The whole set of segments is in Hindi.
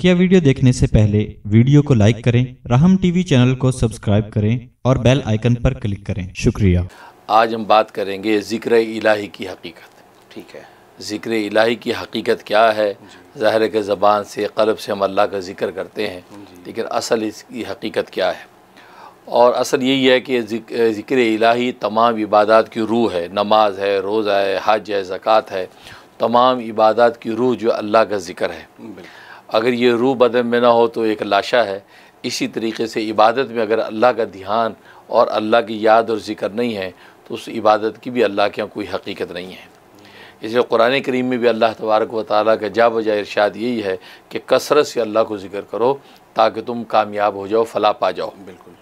बकिया वीडियो देखने से पहले वीडियो को लाइक करें राहम टीवी चैनल को सब्सक्राइब करें और बेल आइकन पर क्लिक करें शुक्रिया आज हम बात करेंगे ज़िक्र इलाही की हकीकत ठीक है ज़िक्र इलाही की हकीकत क्या है ज़ाहिर के ज़बान से कलब से हम अल्लाह का जिक्र करते हैं लेकिन असल इसकी हकीकत क्या है और असल यही है कि ज़िक्र इलाही तमाम इबादत की रूह है नमाज है रोज़ा है हज है ज़क़़त है तमाम इबादत की रूह जो अल्लाह का ज़िक्र है अगर ये रूह बदन में ना हो तो एक लाशा है इसी तरीके से इबादत में अगर अल्लाह का ध्यान और अल्लाह की याद और ज़िक्र नहीं है तो उस इबादत की भी अल्लाह के यहाँ कोई हकीकत नहीं है इसलिए कुरान करीम में भी अल्लाह तबारक व ताली का जा बजा इरशाद यही है कि कसरत से अल्लाह को ज़िक्र करो ताकि तुम कामयाब हो जाओ फला पा जाओ बिल्कुल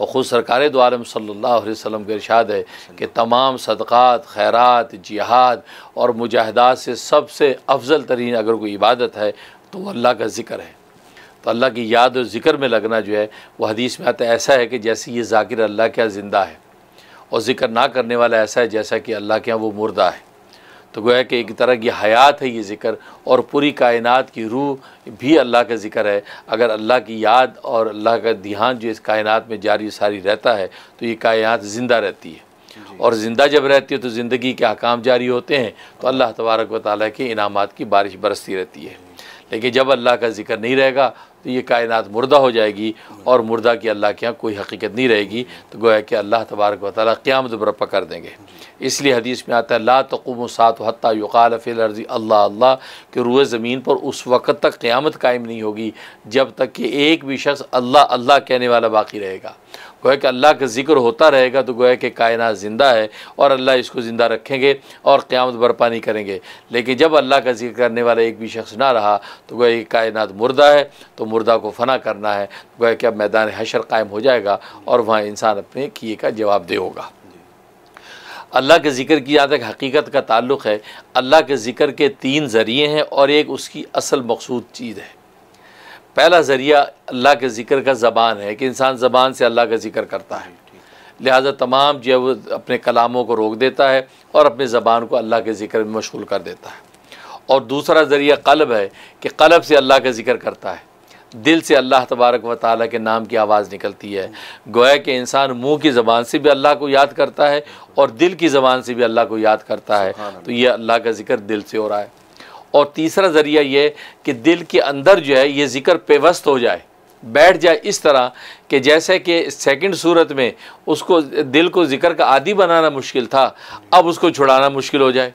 और ख़ुद सरकार द्वारा सल्ला वसम का इरशाद है कि तमाम सदक़ात खैरत जिहाद और मुजाहदात से सबसे अफजल तरीन अगर कोई इबादत है तो वह अल्लाह का ज़िक्र है तो अल्लाह की याद और ज़िक्र में लगना जो है वो हदीस में आता है ऐसा है कि जैसे ये ज़ाकिर अल्लाह के यहाँ ज़िंदा है और ज़िक्र ना करने वाला ऐसा है जैसा कि अल्लाह के यहाँ वो मुर्दा है तो गोया कि एक तरह की हयात है ये ज़िक्र और पूरी कायनात की रूह भी अल्लाह का ज़िक्र है अगर अल्लाह की याद और अल्लाह का ध्यान जो इस कायनात में जारी सारी रहता है तो ये कायनात ज़िंदा रहती है और ज़िंदा जब रहती है तो ज़िंदगी के अहकाम जारी होते हैं तो अल्लाह तबारक व ताली के इनामत की बारिश बरसती रहती है लेकिन जब अल्लाह का जिक्र नहीं रहेगा तो ये कायनात मुर्दा हो जाएगी और मुर्दा की अल्लाह के यहाँ कोई हकीकत नहीं रहेगी तो गोया कि अल्लाह तबारक वाली ताली क़्याम दुबरपा कर देंगे इसलिए हदीस में आता है ला तकुम सात हती युकाल अल्लाह अल्लाह के रुए ज़मीन पर उस वक़्त तक क़्यामत कायम नहीं होगी जब तक कि एक भी शख्स अल्लाह अल्लाह कहने वाला बाकी रहेगा गोया कि अल्लाह का जिक्र होता रहेगा तो गोया कि कायनात ज़िंदा है और अल्लाह इसको ज़िंदा रखेंगे और क़्यामत बर्पा नहीं करेंगे लेकिन जब अल्लाह का जिक्र करने वाला एक भी शख्स ना रहा तो गोया कि कायनात मुर्दा है तो मुर्दा को फना करना है तो गोया कि अब मैदान हशर कायम हो जाएगा और वहाँ इंसान अपने किए का जवाब दे होगा अल्लाह के ज़िक्र की याद तक हकीकत का ताल्लुक़ है अल्लाह के ज़िक्र के तीन ज़रिए हैं और एक उसकी असल मकसूद चीज़ है पहला ज़रिया अल्लाह के ज़िक्र का ज़बान है कि इंसान ज़बान से अल्लाह का ज़िक्र करता है लिहाजा तमाम जो है वो अपने कलामों को रोक देता है और अपने ज़बान को अल्लाह के ज़िक्र में मशगूल कर देता है और दूसरा ज़रिया कलब है कि कलब से अल्लाह का ज़िक्र करता है दिल से अल्लाह तबारक व ताली के नाम की आवाज़ निकलती है गोया कि इंसान मुँह की ज़बान से भी अल्लाह को याद करता है और दिल की ज़बान से भी अल्लाह को याद करता है तो ये अल्लाह का ज़िक्र दिल से हो रहा है और तीसरा ज़रिया ये कि दिल के अंदर जो है ये ज़िक्र पेवस्त हो जाए बैठ जाए इस तरह कि जैसे कि सेकंड सूरत में उसको दिल को ज़िक्र का आदि बनाना मुश्किल था अब उसको छुड़ाना मुश्किल हो जाए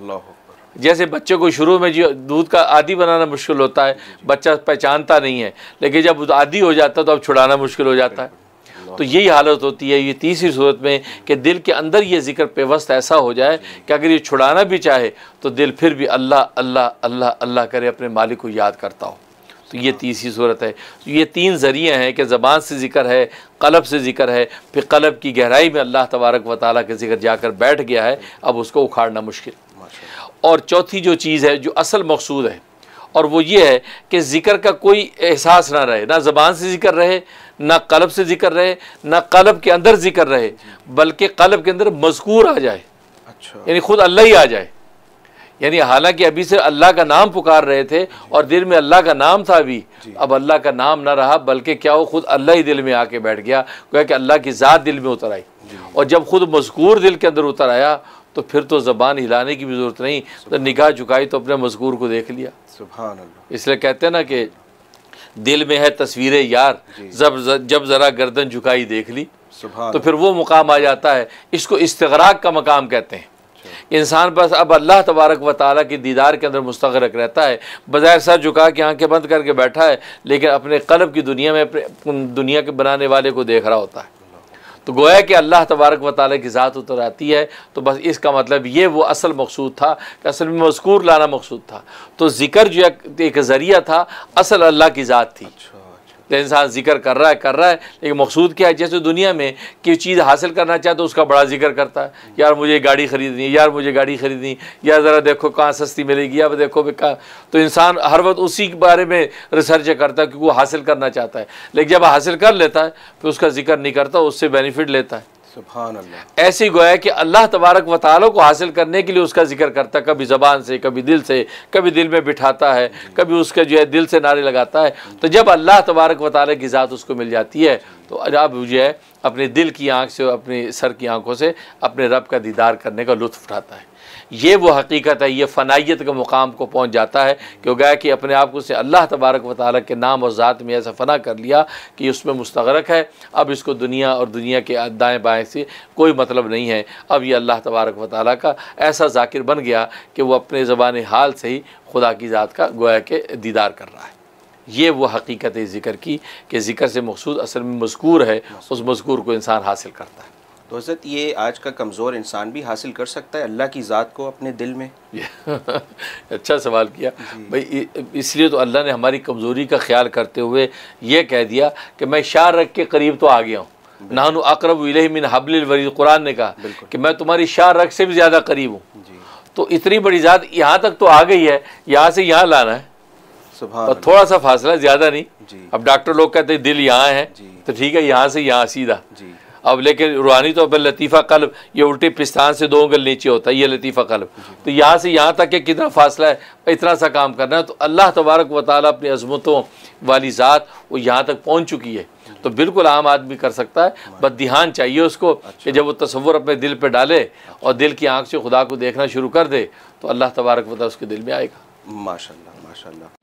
अल्लाह जैसे बच्चे को शुरू में जो दूध का आदि बनाना मुश्किल होता है बच्चा पहचानता नहीं है लेकिन जब आदि हो जाता है तो अब छुड़ाना मुश्किल हो जाता है तो यही हालत होती है ये तीसरी सूरत में कि दिल के अंदर ये जिक्र पेवस्त ऐसा हो जाए कि अगर ये छुड़ाना भी चाहे तो दिल फिर भी अल्लाह अल्लाह अल्लाह अल्लाह करे अपने मालिक को याद करता हो तो ये हाँ। तीसरी सूरत है तो ये तीन ज़रिए हैं कि ज़बान से ज़िक्र है कलब से ज़िक्र है फिर कलब की गहराई में अल्लाह तबारक व ताली के ज़िक्र जाकर बैठ गया है अब उसको उखाड़ना मुश्किल और चौथी जो चीज़ है जो असल मकसूद है और वो ये है कि ज़िक्र का कोई एहसास ना रहे ना ज़बान से ज़िक्र रहे ना कलब से ज़िक्र रहे ना कलब के अंदर ज़िक्र रहे बल्कि कलब के अंदर मजकूर आ जाए अच्छा यानी ख़ुद अल्लाह ही आ जाए यानी हालांकि अभी से अल्लाह का नाम पुकार रहे थे और दिल में अल्लाह का नाम था अभी अब अल्लाह का नाम ना रहा बल्कि क्या हो खुद अल्लाह ही दिल में आके बैठ गया क्या कि अल्लाह की ज़ात दिल में उतर आई और जब खुद मजकूर दिल के अंदर उतर आया तो फिर तो ज़बान हिलाने की भी ज़रूरत नहीं तो निगाह झुकाई तो अपने मजकूर को देख लिया सुबह इसलिए कहते हैं ना कि दिल में है तस्वीर यार जब जब ज़रा गर्दन झुकाई देख ली तो फिर वो मुकाम आ जाता है इसको इस्तराक का मकाम कहते हैं अच्छा। इंसान बस अब अल्लाह तबारक व ताली के दीदार के अंदर मुस्तरक रहता है बज़ाहिर सर झुका के आंखें बंद करके बैठा है लेकिन अपने कलब की दुनिया में दुनिया के बनाने वाले को देख रहा होता है तो गोया कि अल्लाह तबारक व की ज़ात उतर आती है तो बस इसका मतलब ये वो असल मकसूद था कि असल में मजकूर लाना मकसूद था तो ज़िक्र जो एक ज़रिया था असल अल्लाह की ज़ात थी अच्छा। तो इंसान जिक्र कर रहा है कर रहा है लेकिन मकसूद क्या है जैसे दुनिया में कि चीज़ हासिल करना चाहे तो उसका बड़ा जिक्र करता है यार मुझे गाड़ी ख़रीदनी यार मुझे गाड़ी ख़रीदनी यार ज़रा देखो कहाँ सस्ती मिलेगी या देखो कहाँ तो इंसान हर वक्त उसी के बारे में रिसर्च करता है क्योंकि वो हासिल करना चाहता है लेकिन जब हासिल कर लेता है फिर उसका जिक्र नहीं करता उससे बेनिफिट लेता है ऐसी गोया कि अल्लाह तबारक वाली को हासिल करने के लिए उसका जिक्र करता है कभी ज़बान से कभी दिल से कभी दिल में बिठाता है कभी उसके जो है दिल से नारे लगाता है तो जब अल्लाह तबारक वाली की ज़ात उसको मिल जाती है तो अब जो है अपने दिल की आँख से अपने सर की आँखों से अपने रब का दीदार करने का लुत्फ उठाता है ये वो हकीकत है ये फ़नाइत के मुकाम को पहुंच जाता है कि वह कि अपने आप को उसने अल्लाह तबारक व ताली के नाम और ज़ात में ऐसा फ़ना कर लिया कि उसमें मुस्तरक है अब इसको दुनिया और दुनिया के दाएँ बाएँ से कोई मतलब नहीं है अब ये अल्लाह तबारक व ताल का ऐसा जाकिर बन गया कि वो अपने ज़बान हाल से ही खुदा की ज़ात का गोया के दीदार कर रहा है ये वो हकीकत है ज़िक्र की कि ज़िक्र से मखसूद असल में मजकूर है उस मजकूर को इंसान हासिल करता है तो हज़रत ये आज का कमज़ोर इंसान भी हासिल कर सकता है अल्लाह की ज़ात को अपने दिल में अच्छा सवाल किया भाई इसलिए तो अल्लाह ने हमारी कमज़ोरी का ख्याल करते हुए ये कह दिया कि मैं रख के करीब तो आ गया हूँ नाहन अकरब मिन हबल वरीद कुरान ने कहा कि मैं तुम्हारी रख से भी ज़्यादा करीब हूँ तो इतनी बड़ी ज़ात यहाँ तक तो आ गई है यहाँ से यहाँ लाना है और थोड़ा सा फासला ज़्यादा नहीं अब डॉक्टर लोग कहते हैं दिल यहाँ है तो ठीक है यहाँ से यहाँ सीधा अब लेकिन रूहानी तौर तो पर लतीफ़ा कल्ब ये उल्टे पिस्तान से दो उंगल नीचे होता है ये लतीफ़ा कल्ब तो यहाँ से यहाँ तक कि कितना फासला है इतना सा काम करना है तो अल्लाह तबारक व ताली अपनी अजमतों वाली ज़ात वो यहाँ तक पहुँच चुकी है तो बिल्कुल आम आदमी कर सकता है बस ध्यान चाहिए उसको अच्छा। कि जब वो तस्वुर अपने दिल पर डाले और दिल की आँख से खुदा को देखना शुरू कर दे तो अल्लाह तबारक वाली उसके दिल में आएगा माशा माशा